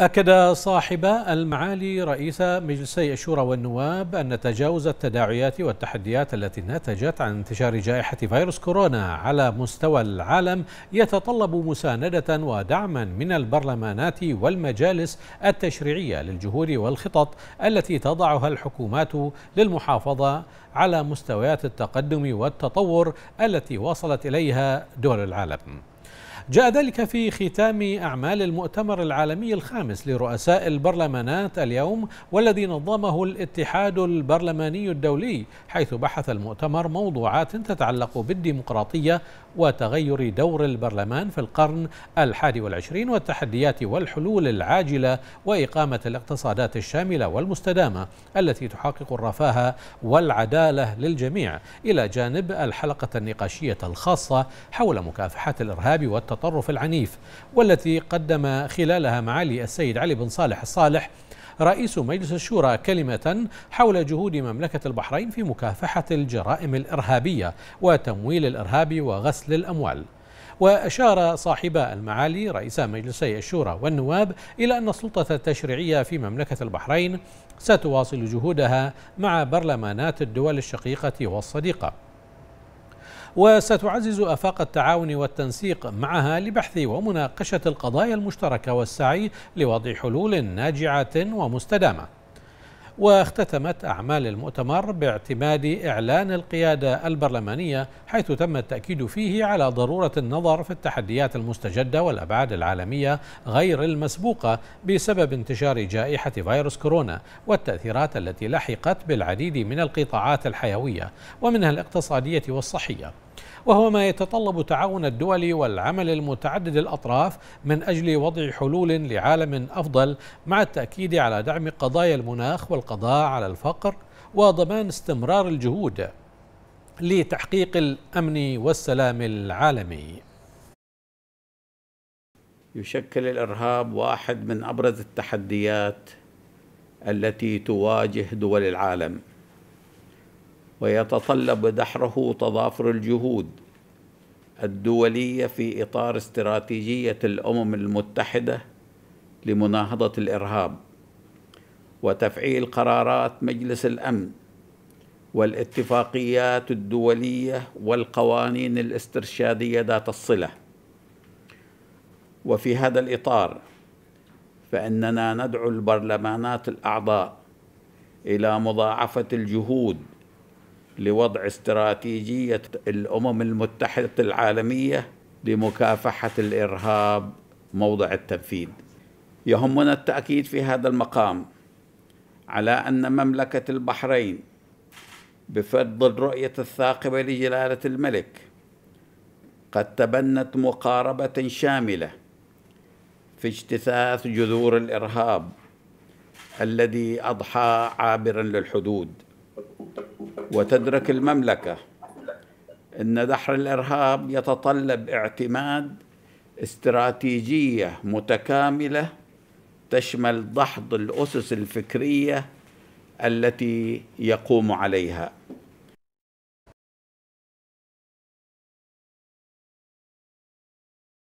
أكد صاحب المعالي رئيس مجلسي الشورى والنواب أن تجاوز التداعيات والتحديات التي نتجت عن انتشار جائحة فيروس كورونا على مستوى العالم يتطلب مساندة ودعما من البرلمانات والمجالس التشريعية للجهود والخطط التي تضعها الحكومات للمحافظة على مستويات التقدم والتطور التي وصلت إليها دول العالم جاء ذلك في ختام أعمال المؤتمر العالمي الخامس لرؤساء البرلمانات اليوم والذي نظمه الاتحاد البرلماني الدولي حيث بحث المؤتمر موضوعات تتعلق بالديمقراطية وتغير دور البرلمان في القرن الحادي والعشرين والتحديات والحلول العاجلة وإقامة الاقتصادات الشاملة والمستدامة التي تحقق الرفاه والعدالة للجميع إلى جانب الحلقة النقاشية الخاصة حول مكافحة الإرهاب والتطبيق التطرف العنيف والتي قدم خلالها معالي السيد علي بن صالح الصالح رئيس مجلس الشورى كلمة حول جهود مملكة البحرين في مكافحة الجرائم الإرهابية وتمويل الإرهاب وغسل الأموال وأشار صاحب المعالي رئيس مجلسي الشورى والنواب إلى أن السلطة التشريعية في مملكة البحرين ستواصل جهودها مع برلمانات الدول الشقيقة والصديقة وستعزز آفاق التعاون والتنسيق معها لبحث ومناقشة القضايا المشتركة والسعي لوضع حلول ناجعة ومستدامة واختتمت أعمال المؤتمر باعتماد إعلان القيادة البرلمانية حيث تم التأكيد فيه على ضرورة النظر في التحديات المستجدة والأبعاد العالمية غير المسبوقة بسبب انتشار جائحة فيروس كورونا والتأثيرات التي لحقت بالعديد من القطاعات الحيوية ومنها الاقتصادية والصحية وهو ما يتطلب تعاون الدول والعمل المتعدد الأطراف من أجل وضع حلول لعالم أفضل مع التأكيد على دعم قضايا المناخ والقضاء على الفقر وضمان استمرار الجهود لتحقيق الأمن والسلام العالمي يشكل الإرهاب واحد من أبرز التحديات التي تواجه دول العالم ويتطلب دحره تضافر الجهود الدوليه في اطار استراتيجيه الامم المتحده لمناهضه الارهاب وتفعيل قرارات مجلس الامن والاتفاقيات الدوليه والقوانين الاسترشاديه ذات الصله وفي هذا الاطار فاننا ندعو البرلمانات الاعضاء الى مضاعفه الجهود لوضع استراتيجيه الامم المتحده العالميه لمكافحه الارهاب موضع التنفيذ يهمنا التاكيد في هذا المقام على ان مملكه البحرين بفضل الرؤيه الثاقبه لجلاله الملك قد تبنت مقاربه شامله في اجتثاث جذور الارهاب الذي اضحى عابرا للحدود وتدرك المملكة إن دحر الإرهاب يتطلب اعتماد استراتيجية متكاملة تشمل دحض الأسس الفكرية التي يقوم عليها